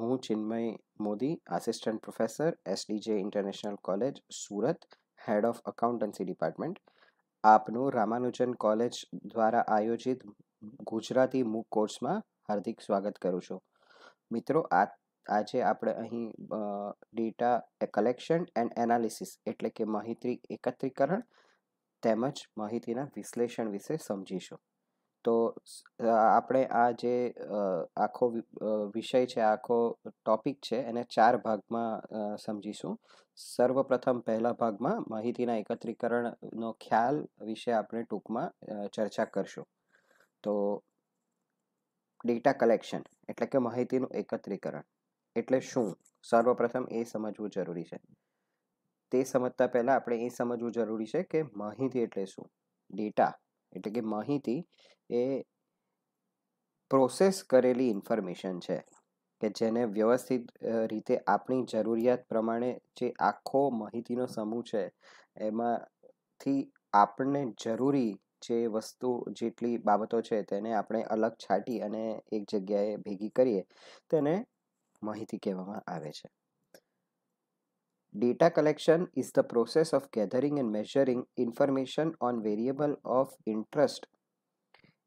હું Chinmay Modi assistant professor SDJ international college Surat head of accountancy department આપનું Ramanujan college દ્વારા આયોજિત ગુજરાતી મૂક કોર્સમાં હાર્દિક સ્વાગત કરું છું મિત્રો આ આજે આપણે અહીં ડેટા કલેક્શન એન્ડ એનાલિસિસ એટલે કે માહિતી એકત્રીકરણ તેમજ માહિતીના વિશ્લેષણ વિશે સમજીશું તો આપણે આ જે આખો વિષય છે આખો ટોપિક છે એને ચાર ભાગમાં સમજીશું સર્વપ્રથમ પહેલા ભાગમાં માહિતીના એકત્રીકરણનો ખ્યાલ વિશે આપણે ટૂંકમાં ચર્ચા કરશું તો ડેટા કલેક્શન એટલે કે માહિતીનું એકત્રીકરણ એટલે શું સર્વપ્રથમ એ સમજવું જરૂરી છે તે સમજતા પહેલાં આપણે એ સમજવું જરૂરી છે કે માહિતી એટલે શું ડેટા એટલે કે માહિતી એ પ્રોસેસ કરેલી ઇન્ફોર્મેશન છે કે જેને વ્યવસ્થિત રીતે આપણી જરૂરિયાત પ્રમાણે જે આખો માહિતીનો સમૂહ છે એમાંથી આપણને જરૂરી જે વસ્તુ જેટલી બાબતો છે તેને આપણે અલગ છાંટી અને એક જગ્યાએ ભેગી કરીએ તેને માહિતી કહેવામાં આવે છે Data collection is the process of gathering and measuring information on variable of interest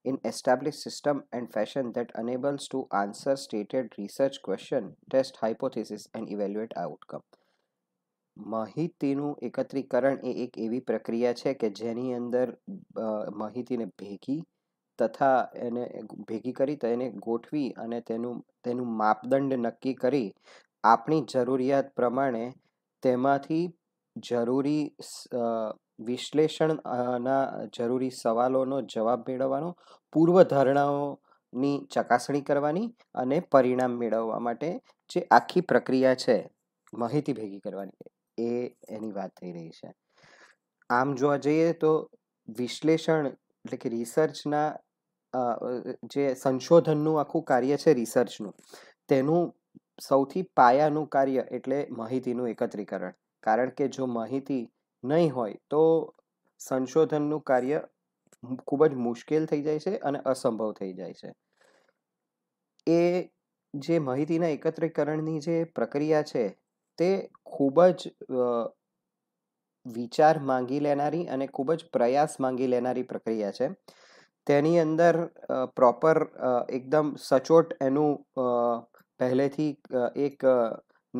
in established system and fashion that enables to answer stated research question, test hypothesis and evaluate outcome. માહિતીનું એકત્રીકરણ એ એક એવી પ્રક્રિયા છે કે જેની અંદર માહિતીને ભેગી તથા એને ભેગી કરી તેને ગોઠવી અને તેનું તેનું માપદંડ નક્કી કરી આપણી જરૂરિયાત પ્રમાણે તેમાંથી જરૂરી વિશ્લેષણના જરૂરી સવાલોનો જવાબ મેળવવાનો પૂર્વધારણાઓની ચકાસણી કરવાની અને પરિણામ મેળવવા માટે જે આખી પ્રક્રિયા છે માહિતી ભેગી કરવાની એ એની વાત થઈ રહી છે આમ જોવા જઈએ તો વિશ્લેષણ એટલે કે રિસર્ચના જે સંશોધનનું આખું કાર્ય છે રિસર્ચનું તેનું સૌથી પાયાનું કાર્ય એટલે માહિતીનું એકત્રીકરણ કારણ કે જો માહિતી નહીં હોય તો સંશોધનનું કાર્ય ખૂબ જ મુશ્કેલ થઈ જાય છે અને અસંભવ થઈ જાય છે એ જે માહિતીના એકત્રીકરણની જે પ્રક્રિયા છે તે ખૂબ જ વિચાર માંગી લેનારી અને ખૂબ જ પ્રયાસ માંગી લેનારી પ્રક્રિયા છે તેની અંદર પ્રોપર એકદમ સચોટ એનું પહેલેથી એક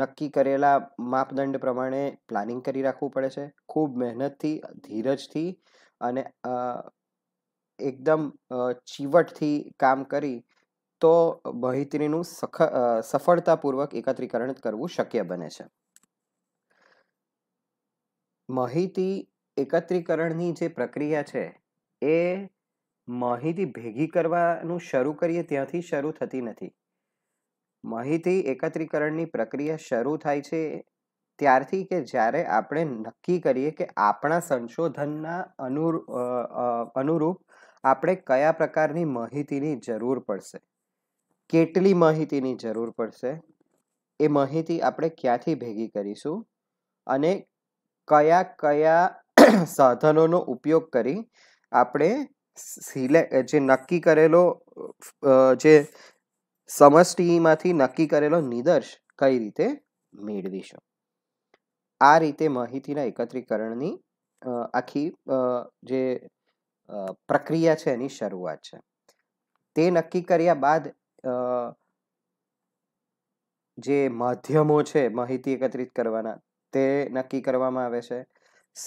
નક્કી કરેલા માપદંડ પ્રમાણે પ્લાનિંગ કરી રાખવું પડે છે ખૂબ મહેનતથી ધીરજથી અને એકદમ ચીવટથી કામ કરી તો માહિતીનું સખ સફળતાપૂર્વક એકત્રીકરણ કરવું શક્ય બને છે માહિતી એકત્રીકરણની જે પ્રક્રિયા છે એ માહિતી ભેગી કરવાનું શરૂ કરીએ ત્યાંથી શરૂ થતી નથી માહિતી એકત્રીકરણની પ્રક્રિયા શરૂ થાય છે ત્યારથી કે જ્યારે આપણે નક્કી કરીએ કે આપણા સંશોધનના અનુરૂપ આપણે કયા પ્રકારની માહિતીની જરૂર પડશે કેટલી માહિતીની જરૂર પડશે એ માહિતી આપણે ક્યાંથી ભેગી કરીશું અને કયા કયા સાધનોનો ઉપયોગ કરી આપણે સિલેક્ટ જે નક્કી કરેલો જે સમષ્ટિમાંથી નક્કી કરેલો નિદર્શ કઈ રીતે મેળવીશું આ રીતે માહિતીના એકત્રીકરણની આખી જે પ્રક્રિયા છે એની શરૂઆત છે તે નક્કી કર્યા બાદ જે માધ્યમો છે માહિતી એકત્રિત કરવાના તે નક્કી કરવામાં આવે છે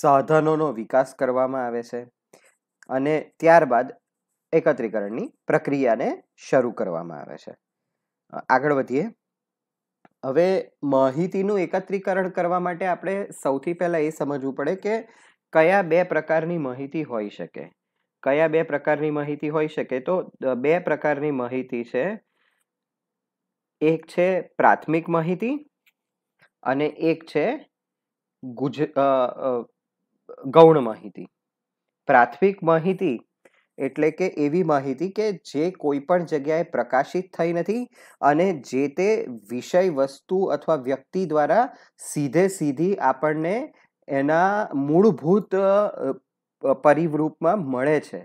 સાધનોનો વિકાસ કરવામાં આવે છે અને ત્યારબાદ એકત્રીકરણની પ્રક્રિયાને શરૂ કરવામાં આવે છે આગળ વધીએ હવે માહિતીનું એકત્રીકરણ કરવા માટે આપણે સૌથી પહેલાં એ સમજવું પડે કે કયા બે પ્રકારની માહિતી હોઈ શકે કયા બે પ્રકારની માહિતી હોઈ શકે તો બે પ્રકારની માહિતી છે એક છે પ્રાથમિક માહિતી અને એક છે ગુજ ગૌણ માહિતી પ્રાથમિક માહિતી એટલે કે એવી માહિતી કે જે કોઈ પણ જગ્યાએ પ્રકાશિત થઈ નથી અને જે તે વિષય વસ્તુ અથવા વ્યક્તિ દ્વારા સીધે સીધી આપણને એના મૂળભૂત પરિરૂપમાં મળે છે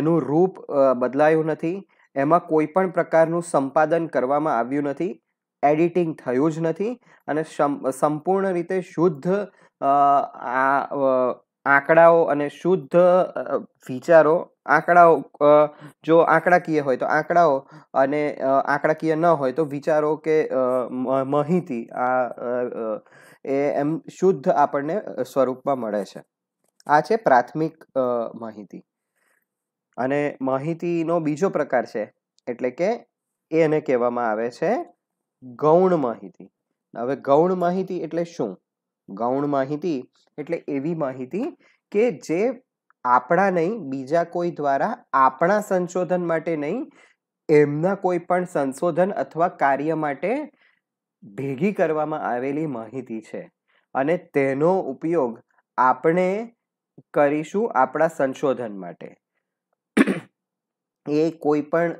એનું રૂપ બદલાયું નથી એમાં કોઈ પણ પ્રકારનું સંપાદન કરવામાં આવ્યું નથી એડિટિંગ થયું જ નથી અને સંપૂર્ણ રીતે શુદ્ધ આ આંકડાઓ અને શુદ્ધ વિચારો આંકડાઓ જો આંકડાકીય હોય તો આંકડાઓ અને આંકડાકીય ન હોય તો વિચારો કે માહિતી આ એ એમ શુદ્ધ આપણને સ્વરૂપમાં મળે છે આ છે પ્રાથમિક માહિતી અને માહિતીનો બીજો પ્રકાર છે એટલે કે એને કહેવામાં આવે છે ગૌણ માહિતી હવે ગૌણ માહિતી એટલે શું ગૌણ માહિતી એટલે એવી માહિતી કે જે આપણા નહીં બીજા કોઈ દ્વારા આપણા સંશોધન માટે નહીં એમના કોઈ પણ સંશોધન અથવા કાર્ય માટે ભેગી કરવામાં આવેલી માહિતી છે અને તેનો ઉપયોગ આપણે કરીશું આપણા સંશોધન માટે એ કોઈ પણ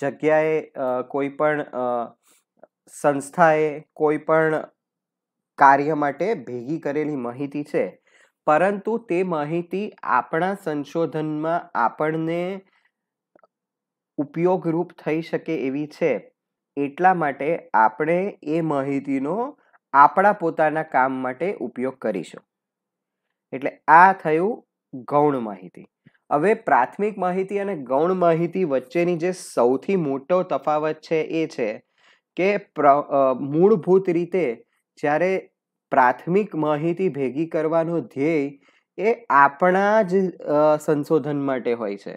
જગ્યાએ કોઈ પણ સંસ્થાએ કોઈ પણ કાર્ય માટે ભેગી કરેલી માહિતી છે પરંતુ તે માહિતી આપણા સંશોધનમાં આપણને ઉપયોગરૂપ થઈ શકે એવી છે એટલા માટે આપણે એ માહિતીનો આપણા પોતાના કામ માટે ઉપયોગ કરીશું એટલે આ થયું ગૌણ માહિતી હવે પ્રાથમિક માહિતી અને ગૌણ માહિતી વચ્ચેની જે સૌથી મોટો તફાવત છે એ છે કે મૂળભૂત રીતે જ્યારે પ્રાથમિક માહિતી ભેગી કરવાનો ધ્યેય એ આપણા જ સંશોધન માટે હોય છે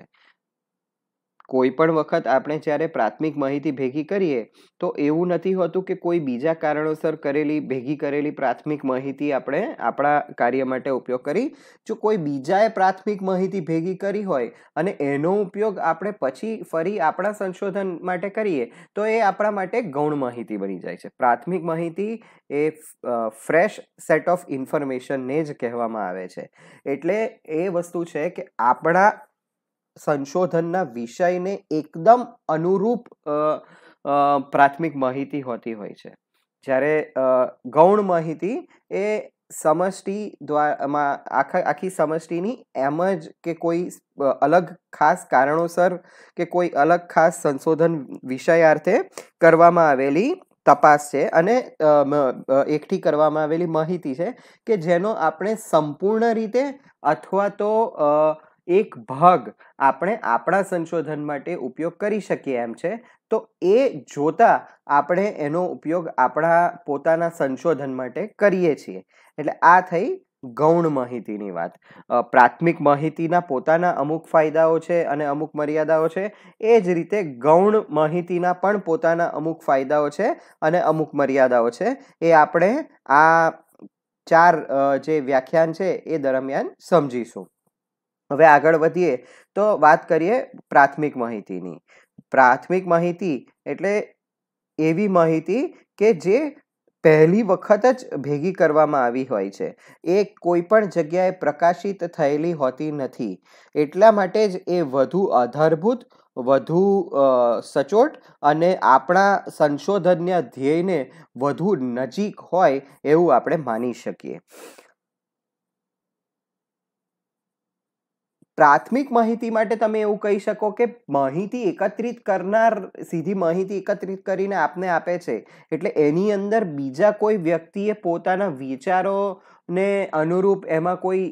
કોઈપણ વખત આપણે જ્યારે પ્રાથમિક માહિતી ભેગી કરીએ તો એવું નથી હોતું કે કોઈ બીજા કારણોસર કરેલી ભેગી કરેલી પ્રાથમિક માહિતી આપણે આપણા કાર્ય માટે ઉપયોગ કરી જો કોઈ બીજાએ પ્રાથમિક માહિતી ભેગી કરી હોય અને એનો ઉપયોગ આપણે પછી ફરી આપણા સંશોધન માટે કરીએ તો એ આપણા માટે ગૌણ માહિતી બની જાય છે પ્રાથમિક માહિતી એ ફ્રેશ સેટ ઓફ ઇન્ફોર્મેશનને જ કહેવામાં આવે છે એટલે એ વસ્તુ છે કે આપણા સંશોધનના વિષયને એકદમ અનુરૂપ પ્રાથમિક માહિતી હોતી હોય છે જ્યારે ગૌણ માહિતી એ સમષ્ટિ દ્વારામાં આખા આખી સમષ્ટિની એમ જ કે કોઈ અલગ ખાસ કારણોસર કે કોઈ અલગ ખાસ સંશોધન વિષયાર્થે કરવામાં આવેલી તપાસ છે અને એકઠી કરવામાં આવેલી માહિતી છે કે જેનો આપણે સંપૂર્ણ રીતે અથવા તો એક ભાગ આપણે આપણા સંશોધન માટે ઉપયોગ કરી શકીએ એમ છે તો એ જોતા આપણે એનો ઉપયોગ આપણા પોતાના સંશોધન માટે કરીએ છીએ એટલે આ થઈ ગૌણ માહિતીની વાત પ્રાથમિક માહિતીના પોતાના અમુક ફાયદાઓ છે અને અમુક મર્યાદાઓ છે એ જ રીતે ગૌણ માહિતીના પણ પોતાના અમુક ફાયદાઓ છે અને અમુક મર્યાદાઓ છે એ આપણે આ ચાર જે વ્યાખ્યાન છે એ દરમિયાન સમજીશું હવે આગળ વધીએ તો વાત કરીએ પ્રાથમિક માહિતીની પ્રાથમિક માહિતી એટલે એવી માહિતી કે જે પહેલી વખત જ ભેગી કરવામાં આવી હોય છે એ કોઈ પણ જગ્યાએ પ્રકાશિત થયેલી હોતી નથી એટલા માટે જ એ વધુ આધારભૂત વધુ સચોટ અને આપણા સંશોધનના ધ્યેયને વધુ નજીક હોય એવું આપણે માની શકીએ પ્રાથમિક માહિતી માટે તમે એવું કહી શકો કે માહિતી એકત્રિત કરનાર સીધી માહિતી એકત્રિત કરીને આપને આપે છે એટલે એની અંદર બીજા કોઈ વ્યક્તિએ પોતાના વિચારો ને અનુરૂપ એમાં કોઈ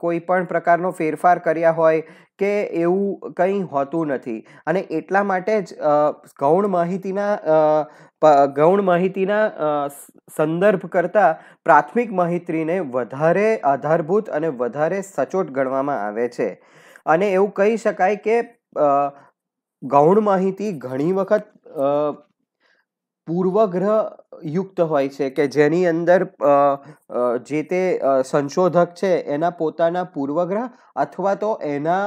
કોઈ પણ પ્રકારનો ફેરફાર કર્યા હોય કે એવું કંઈ હોતું નથી અને એટલા માટે જ ગૌણ માહિતીના ગૌણ માહિતીના સંદર્ભ કરતાં પ્રાથમિક માહિતીને વધારે આધારભૂત અને વધારે સચોટ ગણવામાં આવે છે અને એવું કહી શકાય કે ગૌણ માહિતી ઘણી વખત પૂર્વગ્રહ યુક્ત હોય છે કે જેની અંદર જે તે સંશોધક છે એના પોતાના પૂર્વગ્રહ અથવા તો એના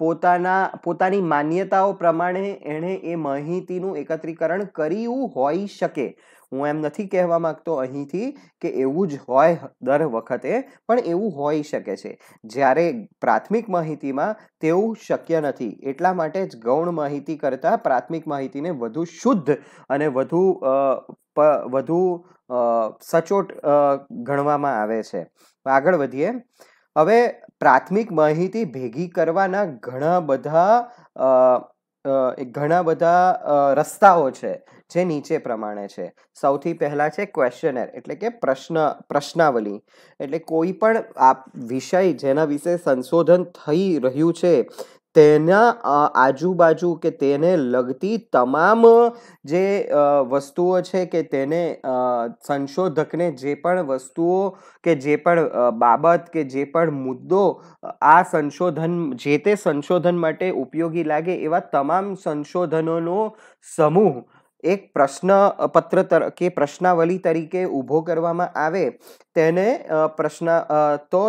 પોતાના પોતાની માન્યતાઓ પ્રમાણે એણે એ માહિતીનું એકત્રીકરણ કર્યું હોઈ શકે હું એમ નથી કહેવા માગતો અહીંથી કે એવું જ હોય દર વખતે પણ એવું હોઈ શકે છે જ્યારે પ્રાથમિક માહિતીમાં તેવું શક્ય નથી એટલા માટે જ ગૌણ માહિતી કરતાં પ્રાથમિક માહિતીને વધુ શુદ્ધ અને વધુ વધુ સચોટ ગણવામાં આવે છે આગળ વધીએ હવે પ્રાથમિક માહિતી ભેગી કરવાના ઘણા બધા ઘણા બધા રસ્તાઓ છે જે નીચે પ્રમાણે છે સૌથી પહેલાં છે ક્વેશ્ચનર એટલે કે પ્રશ્ન પ્રશ્નાવલી એટલે કોઈ પણ આ વિષય જેના વિશે સંશોધન થઈ રહ્યું છે તેના આજુબાજુ કે તેને લગતી તમામ જે વસ્તુઓ છે કે તેને સંશોધકને જે પણ વસ્તુઓ કે જે પણ બાબત કે જે પણ મુદ્દો આ સંશોધન જે તે સંશોધન માટે ઉપયોગી લાગે એવા તમામ સંશોધનોનો સમૂહ એક પ્રશ્ન પ્રશ્નપત્ર કે પ્રશ્નાવલી તરીકે ઊભો કરવામાં આવે તેને પ્રશ્ન તો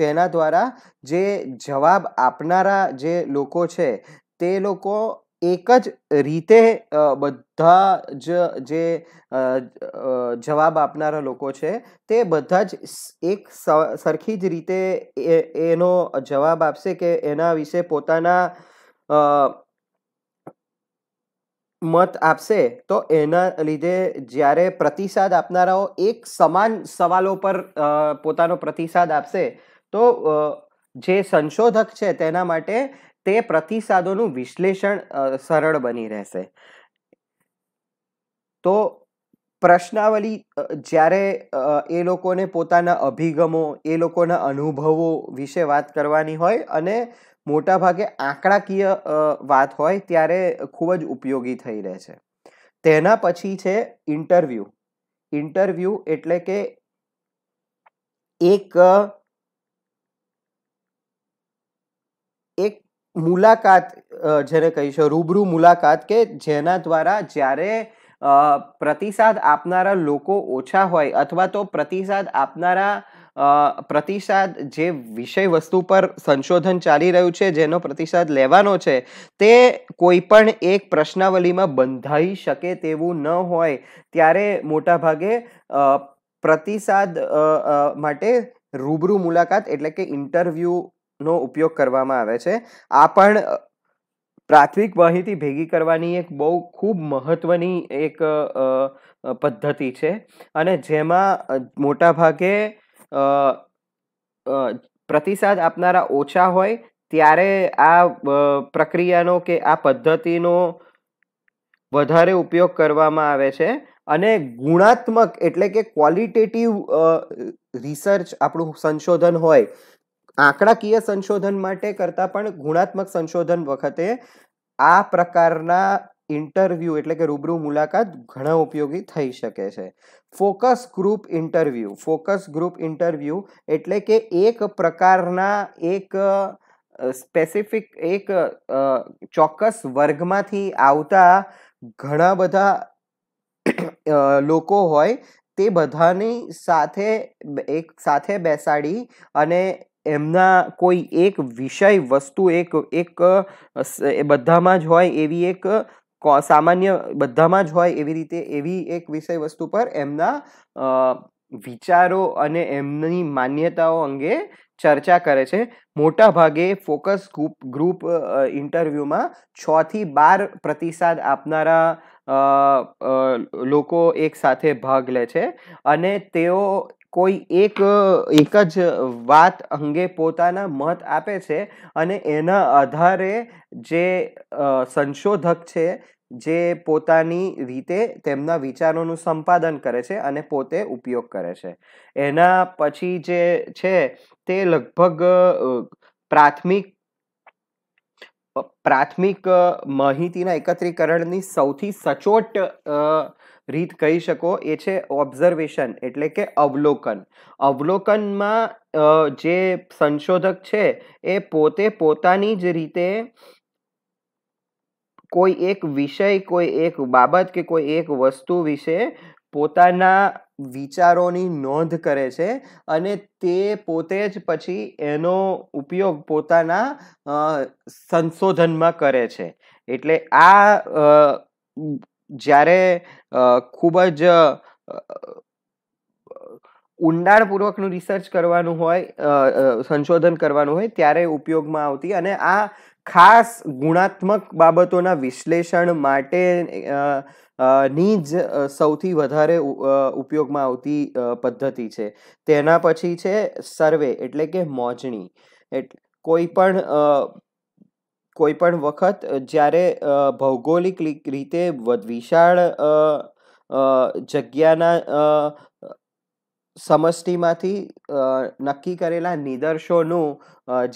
તેના દ્વારા જે જવાબ આપનારા જે લોકો છે તે લોકો એક જ રીતે બધા જ જે જવાબ આપનારા લોકો છે તે બધા જ એક સરખી જ રીતે એનો જવાબ આપશે કે એના વિશે પોતાના મત આપશે તો એના લીધે જ્યારે પ્રતિસાદ આપનારાઓ એક સમાન સવાલો પર પોતાનો પ્રતિસાદ આપશે તો જે સંશોધક છે તેના માટે તે પ્રતિસાદોનું વિશ્લેષણ સરળ બની રહેશે તો પ્રશ્નાવલી જ્યારે એ લોકોને પોતાના અભિગમો એ લોકોના અનુભવો વિશે વાત કરવાની હોય અને મોટાભાગે આંકડાકીય વાત હોય ત્યારે ખૂબ જ ઉપયોગી થઈ રહે છે તેના પછી છે ઇન્ટરવ્યૂ ઇન્ટરવ્યૂ એટલે કે એક એક મુલાકાત જેને કહીશું રૂબરૂ મુલાકાત કે જેના દ્વારા જ્યારે પ્રતિસાદ આપનારા લોકો ઓછા હોય અથવા તો પ્રતિસાદ આપનારા પ્રતિસાદ જે વિષય વસ્તુ પર સંશોધન ચાલી રહ્યું છે જેનો પ્રતિસાદ લેવાનો છે તે કોઈ પણ એક પ્રશ્નાવલીમાં બંધાઈ શકે તેવું ન હોય ત્યારે મોટાભાગે પ્રતિસાદ માટે રૂબરૂ મુલાકાત એટલે કે ઇન્ટરવ્યૂનો ઉપયોગ કરવામાં આવે છે આ પણ પ્રાથમિક માહિતી ભેગી કરવાની એક બહુ ખૂબ મહત્ત્વની એક પદ્ધતિ છે અને જેમાં મોટાભાગે પ્રતિસાદ આપનારા ઓછા હોય ત્યારે આ પ્રક્રિયાનો કે આ પદ્ધતિનો વધારે ઉપયોગ કરવામાં આવે છે અને ગુણાત્મક એટલે કે ક્વોલિટેટિવ રિસર્ચ આપણું સંશોધન હોય આંકડાકીય સંશોધન માટે કરતાં પણ ગુણાત્મક સંશોધન વખતે આ પ્રકારના ઇન્ટરવ્યૂ એટલે કે રૂબરૂ મુલાકાત ઘણા ઉપયોગી થઈ શકે છે focus group interview focus group interview એટલે કે એક પ્રકારના એક સ્પેસિફિક એક ચોક્કસ વર્ગમાંથી આવતા ઘણા બધા લોકો હોય તે બધાની સાથે એક સાથે બેસાડી અને એમના કોઈ એક વિષય વસ્તુ એક એક બધામાં જ હોય એવી એક સામાન્ય બધામાં જ હોય એવી રીતે એવી એક વિષય વસ્તુ પર એમના વિચારો અને એમની માન્યતાઓ અંગે ચર્ચા કરે છે મોટા ભાગે ફોકસ ગ્રુપ ગ્રુપ ઇન્ટરવ્યૂમાં છ થી બાર પ્રતિસાદ આપનારા લોકો એક સાથે ભાગ લે છે અને તેઓ કોઈ એક એક જ વાત અંગે પોતાના મત આપે છે અને એના આધારે જે સંશોધક છે જે પોતાની રીતે તેમના વિચારોનું સંપાદન કરે છે અને પોતે ઉપયોગ કરે છે એના પછી જે છે તે લગભગ પ્રાથમિક પ્રાથમિક માહિતીના એકત્રીકરણની સૌથી સચોટ રીત કહી શકો એ છે ઓબ્ઝર્વેશન એટલે કે અવલોકન અવલોકનમાં જે સંશોધક છે એ પોતે પોતાની જ રીતે કોઈ એક વિષય કોઈ એક બાબત કે કોઈ એક વસ્તુ વિશે પોતાના વિચારોની નોંધ કરે છે અને તે પોતે જ પછી એનો ઉપયોગ પોતાના સંશોધનમાં કરે છે એટલે આ જ્યારે ખૂબ જ ઊંડાણપૂર્વકનું રિસર્ચ કરવાનું હોય સંશોધન કરવાનું હોય ત્યારે ઉપયોગમાં આવતી અને આ ખાસ ગુણાત્મક બાબતોના વિશ્લેષણ માટે ની જ સૌથી વધારે ઉપયોગમાં આવતી પદ્ધતિ છે તેના પછી છે સર્વે એટલે કે મોજણી એટ કોઈ પણ કોઈપણ વખત જ્યારે ભૌગોલિક રીતે વિશાળ જગ્યાના સમષ્ટિમાંથી નક્કી કરેલા નિદર્શોનું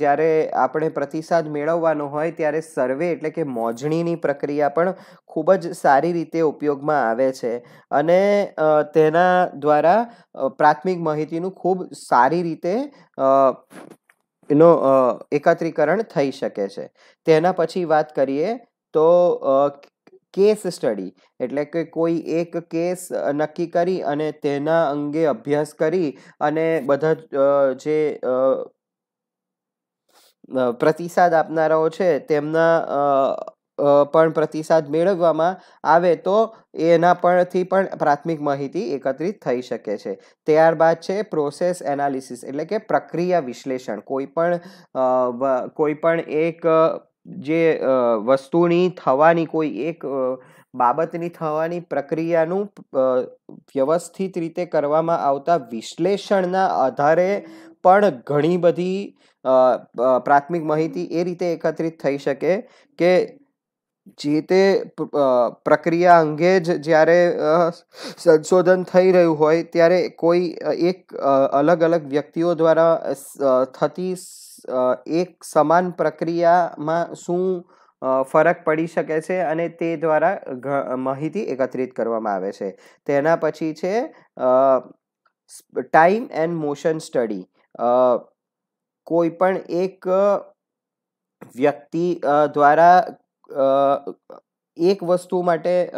જ્યારે આપણે પ્રતિસાદ મેળવવાનો હોય ત્યારે સર્વે એટલે કે મોજણીની પ્રક્રિયા પણ ખૂબ જ સારી રીતે ઉપયોગમાં આવે છે અને તેના દ્વારા પ્રાથમિક માહિતીનું ખૂબ સારી રીતે નો એકત્રીકરણ થઈ શકે છે તેના પછી વાત કરીએ તો કેસ સ્ટડી એટલે કે કોઈ એક કેસ નક્કી કરી અને તેના અંગે અભ્યાસ કરી અને બધા જે પ્રતિસાદ આપનારાઓ છે તેમના પણ પ્રતિસાદ મેળવવામાં આવે તો એના પરથી પણ પ્રાથમિક માહિતી એકત્રિત થઈ શકે છે ત્યારબાદ છે પ્રોસેસ એનાલિસિસ એટલે કે પ્રક્રિયા વિશ્લેષણ કોઈપણ પણ કોઈ પણ એક જે વસ્તુની થવાની કોઈ એક બાબતની થવાની પ્રક્રિયાનું વ્યવસ્થિત રીતે કરવામાં આવતા વિશ્લેષણના આધારે પણ ઘણી બધી પ્રાથમિક માહિતી એ રીતે એકત્રિત થઈ શકે કે જે તે પ્રક્રિયા અંગે જ જ્યારે સંશોધન થઈ રહ્યું હોય ત્યારે કોઈ એક અલગ અલગ વ્યક્તિઓ દ્વારા થતી એક સમાન પ્રક્રિયામાં શું ફરક પડી શકે છે અને તે દ્વારા માહિતી એકત્રિત કરવામાં આવે છે તેના પછી છે ટાઈમ એન્ડ મોશન સ્ટડી કોઈ પણ એક વ્યક્તિ દ્વારા એક વસ્તુ માટે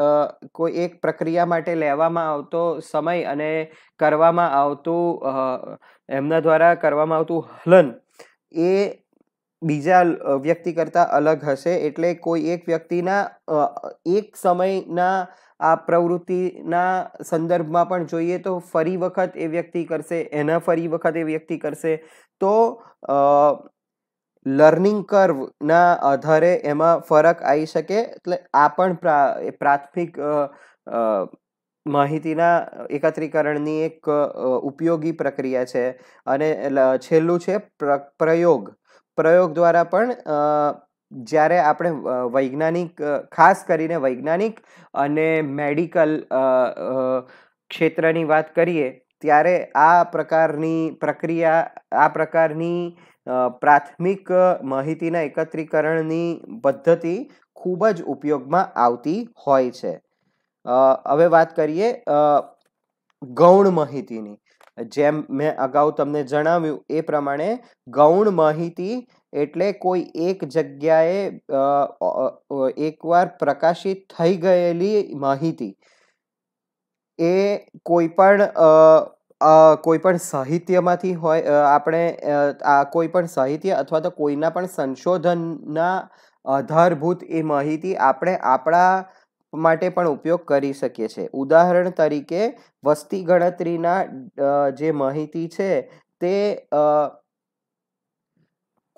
કોઈ એક પ્રક્રિયા માટે લેવામાં આવતો સમય અને કરવામાં આવતું એમના દ્વારા કરવામાં આવતું હલન એ બીજા વ્યક્તિ કરતાં અલગ હશે એટલે કોઈ એક વ્યક્તિના એક સમયના આ પ્રવૃત્તિના સંદર્ભમાં પણ જોઈએ તો ફરી વખત એ વ્યક્તિ કરશે એના ફરી વખત એ વ્યક્તિ કરશે તો લર્નિંગ કર્વના આધારે એમાં ફરક આવી શકે એટલે આ પણ પ્રાથમિક માહિતીના એકત્રીકરણની એક ઉપયોગી પ્રક્રિયા છે અને છેલ્લું છે પ્રયોગ પ્રયોગ દ્વારા પણ જ્યારે આપણે વૈજ્ઞાનિક ખાસ કરીને વૈજ્ઞાનિક અને મેડિકલ ક્ષેત્રની વાત કરીએ ત્યારે આ પ્રકારની પ્રક્રિયા આ પ્રકારની પ્રાથમિક માહિતીના એકત્રીકરણની પદ્ધતિ ખૂબ જ ઉપયોગમાં આવતી હોય છે હવે વાત કરીએ ગૌણ માહિતીની જેમ મેં અગાઉ તમને જણાવ્યું એ પ્રમાણે ગૌણ માહિતી એટલે કોઈ એક જગ્યાએ એકવાર પ્રકાશિત થઈ ગયેલી માહિતી એ કોઈ પણ કોઈ પણ સાહિત્યમાંથી હોય આપણે આ કોઈપણ સાહિત્ય અથવા તો કોઈના પણ સંશોધનના આધારભૂત એ માહિતી આપણે આપણા માટે પણ ઉપયોગ કરી શકીએ છીએ ઉદાહરણ તરીકે વસ્તી ગણતરીના જે માહિતી છે તે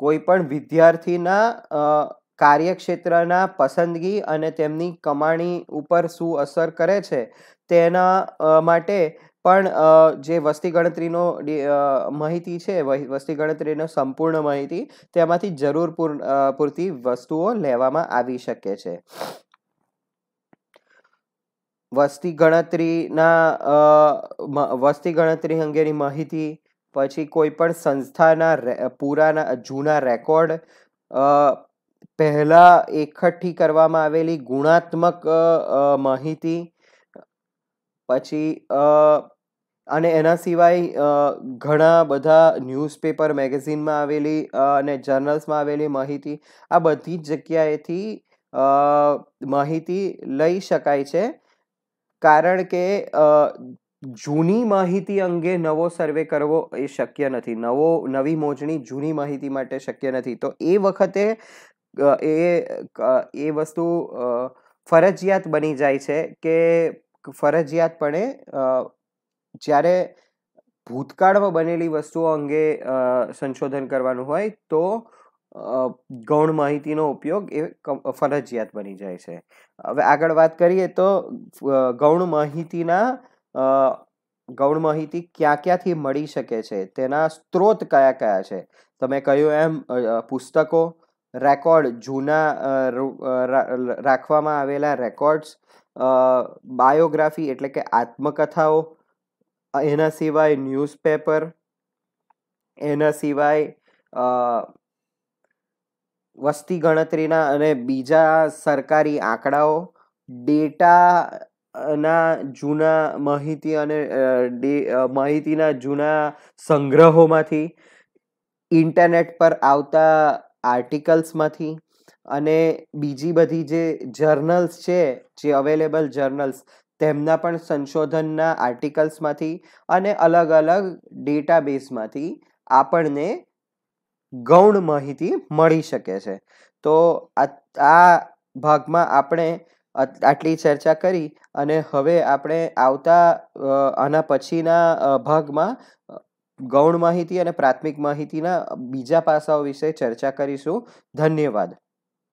કોઈ પણ વિદ્યાર્થીના કાર્યક્ષેત્રના પસંદગી અને તેમની કમાણી ઉપર શું અસર કરે છે તેના માટે પણ જે વસ્તી ગણતરીનો માહિતી છે વસ્તી ગણતરીનો સંપૂર્ણ માહિતી તેમાંથી જરૂર પૂરતી વસ્તુઓ લેવામાં આવી શકે છે વસ્તી ગણતરીના વસ્તી ગણતરી અંગેની માહિતી પછી કોઈપણ પણ સંસ્થાના પૂરાના જૂના રેકોર્ડ પહેલાં એકઠી કરવામાં આવેલી ગુણાત્મક માહિતી પછી અને એના સિવાય ઘણા બધા ન્યૂઝપેપર મેગેઝિનમાં આવેલી અને જર્નલ્સમાં આવેલી માહિતી આ બધી જ જગ્યાએથી માહિતી લઈ શકાય છે કારણ કે જૂની માહિતી અંગે નવો સર્વે કરવો એ શક્ય નથી નવો નવી મોજણી જૂની માહિતી માટે શક્ય નથી તો એ વખતે એ એ વસ્તુ ફરજિયાત બની જાય છે કે ફરજિયાતપણે જ્યારે ભૂતકાળમાં બનેલી વસ્તુઓ અંગે સંશોધન કરવાનું હોય તો ગૌણ માહિતીનો ઉપયોગ એ ફરજિયાત બની જાય છે હવે આગળ વાત કરીએ તો ગૌણ માહિતીના ગૌણ માહિતી ક્યાં ક્યાંથી મળી શકે છે તેના સ્ત્રોત કયા કયા છે તમે કહ્યું એમ પુસ્તકો રેકોર્ડ જૂના રાખવામાં આવેલા રેકોર્ડ્સ બાયોગ્રાફી એટલે કે આત્મકથાઓ એના સિવાય ન્યૂઝપેપર એના સિવાય વસ્તી ગણતરીના અને બીજા સરકારી આંકડાઓ ડેટાના જૂના માહિતી અને માહિતીના જૂના સંગ્રહોમાંથી ઇન્ટરનેટ પર આવતા આર્ટિકલ્સમાંથી અને બીજી બધી જે જર્નલ્સ છે જે અવેલેબલ જર્નલ્સ તેમના પણ સંશોધનના આર્ટિકલ્સમાંથી અને અલગ અલગ ડેટાબેઝમાંથી આપણને ગૌણ માહિતી મળી શકે છે તો આ ભાગમાં આપણે આટલી ચર્ચા કરી અને હવે આપણે આવતા આના પછીના ભાગમાં ગૌણ માહિતી અને પ્રાથમિક માહિતીના બીજા પાસાઓ વિશે ચર્ચા કરીશું ધન્યવાદ